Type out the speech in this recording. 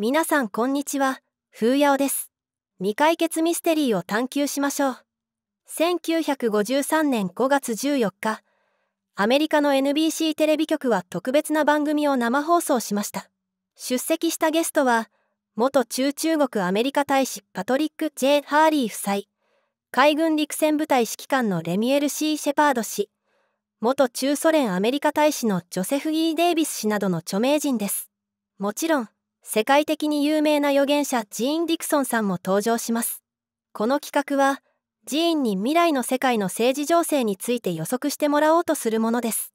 皆さんこんにちは、風やおです。未解決ミステリーを探求しましょう。1953年5月14日、アメリカの NBC テレビ局は特別な番組を生放送しました。出席したゲストは、元中中国アメリカ大使パトリック・ J・ ハーリー夫妻、海軍陸戦部隊指揮官のレミエル・ C・ シェパード氏、元中ソ連アメリカ大使のジョセフ・ E・ デイビス氏などの著名人です。もちろん、世界的に有名な預言者ジーン・ディクソンさんも登場しますこの企画はジーンに未来の世界の政治情勢について予測してもらおうとするものです